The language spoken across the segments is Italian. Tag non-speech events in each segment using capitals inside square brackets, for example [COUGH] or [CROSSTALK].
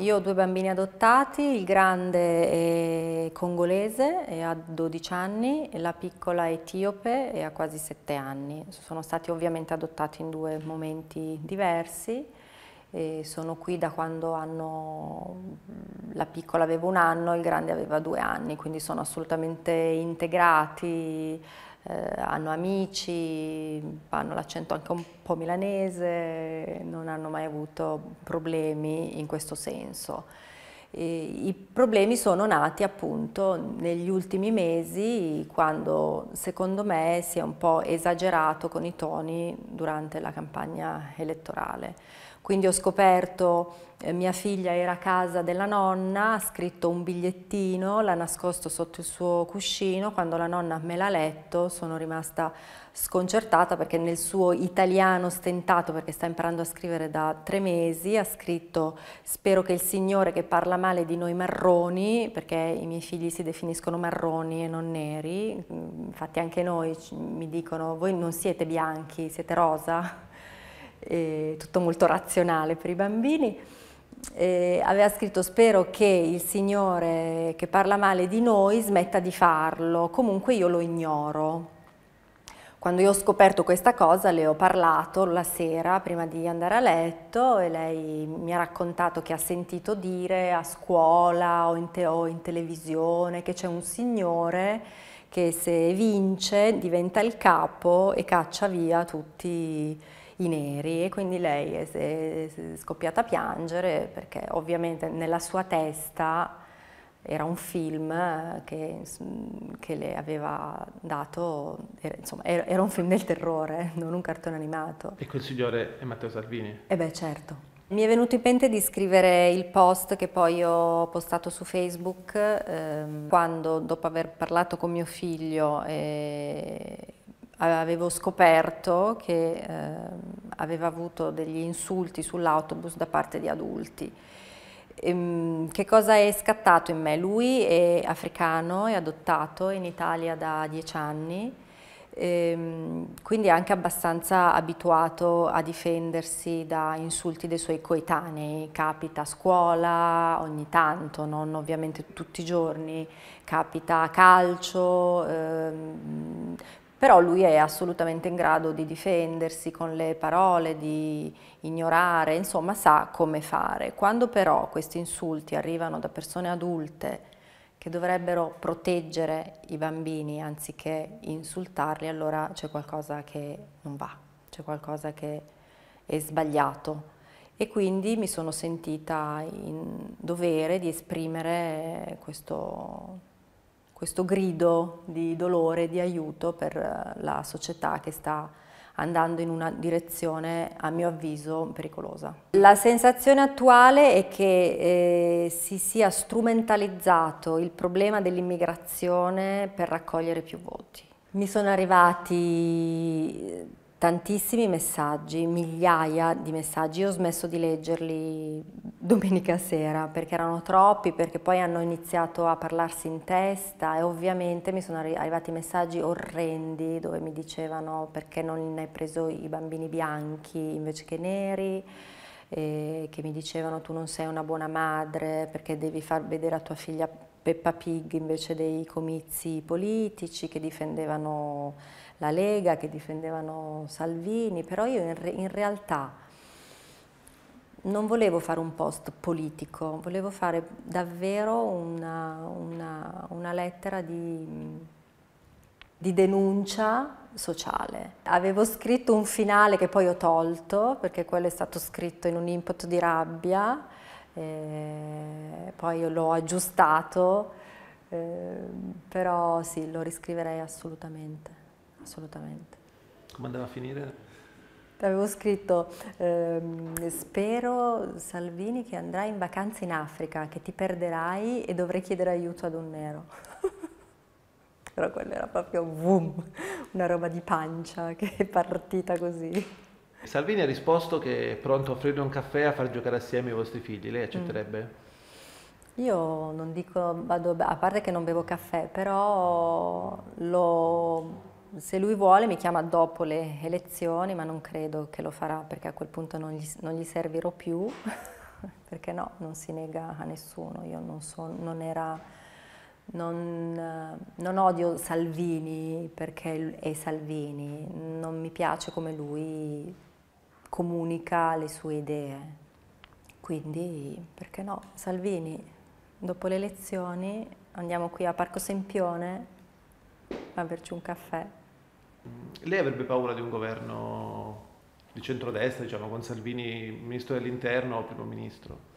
Io ho due bambini adottati, il grande è congolese e ha 12 anni, la piccola è etiope e ha quasi 7 anni. Sono stati ovviamente adottati in due momenti diversi. E sono qui da quando hanno, la piccola aveva un anno, e il grande aveva due anni, quindi sono assolutamente integrati, eh, hanno amici, hanno l'accento anche un po' milanese, non hanno mai avuto problemi in questo senso. E I problemi sono nati appunto negli ultimi mesi quando secondo me si è un po' esagerato con i toni durante la campagna elettorale. Quindi ho scoperto eh, mia figlia era a casa della nonna, ha scritto un bigliettino, l'ha nascosto sotto il suo cuscino, quando la nonna me l'ha letto sono rimasta sconcertata perché nel suo italiano stentato, perché sta imparando a scrivere da tre mesi, ha scritto spero che il Signore che parla male di noi marroni, perché i miei figli si definiscono marroni e non neri, infatti anche noi mi dicono voi non siete bianchi, siete rosa eh, tutto molto razionale per i bambini. Eh, aveva scritto spero che il Signore che parla male di noi smetta di farlo, comunque io lo ignoro. Quando io ho scoperto questa cosa le ho parlato la sera prima di andare a letto e lei mi ha raccontato che ha sentito dire a scuola o in, te o in televisione che c'è un signore che se vince diventa il capo e caccia via tutti i neri e quindi lei è, è, è scoppiata a piangere perché ovviamente nella sua testa era un film che, che, le aveva dato, insomma era un film del terrore, [LAUGHS] non un cartone animato. E quel signore è Matteo Salvini? Eh beh certo. Mi è venuto in mente di scrivere il post che poi ho postato su Facebook ehm, quando dopo aver parlato con mio figlio eh, avevo scoperto che eh, aveva avuto degli insulti sull'autobus da parte di adulti. Ehm, che cosa è scattato in me? Lui è africano, è adottato in Italia da dieci anni, e, ehm, quindi è anche abbastanza abituato a difendersi da insulti dei suoi coetanei. Capita a scuola ogni tanto, non ovviamente tutti i giorni, capita a calcio. Ehm, però lui è assolutamente in grado di difendersi con le parole, di ignorare, insomma sa come fare. Quando però questi insulti arrivano da persone adulte che dovrebbero proteggere i bambini anziché insultarli, allora c'è qualcosa che non va, c'è qualcosa che è sbagliato e quindi mi sono sentita in dovere di esprimere questo questo grido di dolore, di aiuto per eh, la società che sta andando in una direzione a mio avviso pericolosa. La sensazione attuale è che eh, si sia strumentalizzato il problema dell'immigrazione per raccogliere più voti. Mi sono arrivati tantissimi messaggi, migliaia di messaggi. Io ho smesso di leggerli domenica sera perché erano troppi, perché poi hanno iniziato a parlarsi in testa e ovviamente mi sono arrivati messaggi orrendi dove mi dicevano perché non hai preso i bambini bianchi invece che neri. che mi dicevano tu non sei una buona madre perché devi far vedere a tua figlia Peppa Pig invece dei comizi politici che difendevano la Lega, che difendevano Salvini, però io in, re, in realtà non volevo fare un post politico, volevo fare davvero una, una, una lettera di, di, denuncia sociale. Avevo scritto un finale che poi ho tolto, perché quello è stato scritto in un input di rabbia, eh, poi l'ho aggiustato, eh, però sì, lo riscriverei assolutamente, assolutamente. Come andava a finire? Avevo scritto, ehm, spero Salvini che andrai in vacanza in Africa, che ti perderai e dovrei chiedere aiuto ad un nero. [LAUGHS] però quello era proprio boom, una roba di pancia che è partita così. Salvini ha risposto che è pronto a offrire un caffè a far giocare assieme i vostri figli, lei accetterebbe? Mm. Io non dico, vado, a parte che non bevo caffè, però lo, se lui vuole mi chiama dopo le elezioni, ma non credo che lo farà perché a quel punto non gli, non gli servirò più, [LAUGHS] perché no, non si nega a nessuno, io non, so, non era... Non, non, odio Salvini perché è Salvini, non mi piace come lui comunica le sue idee. Quindi, perché no? Salvini, dopo le elezioni andiamo qui a Parco Sempione a berci un caffè. Lei avrebbe paura di un governo di centrodestra, diciamo, con Salvini ministro dell'interno o primo ministro?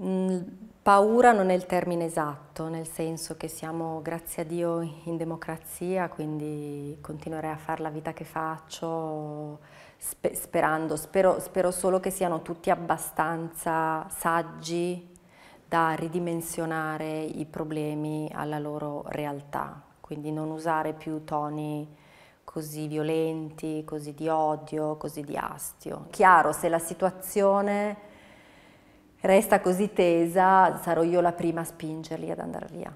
Mm, paura non è il termine esatto, nel senso che siamo, grazie a Dio, in democrazia, quindi continuerei a fare la vita che faccio sperando, spero, spero solo che siano tutti abbastanza saggi da ridimensionare i problemi alla loro realtà, quindi non usare più toni così violenti, così di odio, così di astio. Chiaro, se la situazione resta così tesa, sarò io la prima a spingerli ad andare via,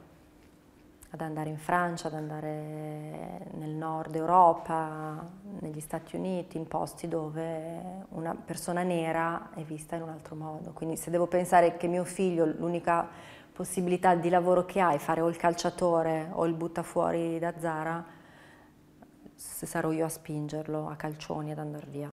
ad andare in Francia, ad andare nel nord Europa, negli Stati Uniti, in posti dove una persona nera è vista in un altro modo. Quindi se devo pensare che mio figlio l'unica possibilità di lavoro che ha è fare o il calciatore o il buttafuori da Zara, se sarò io a spingerlo a calcioni ad andare via.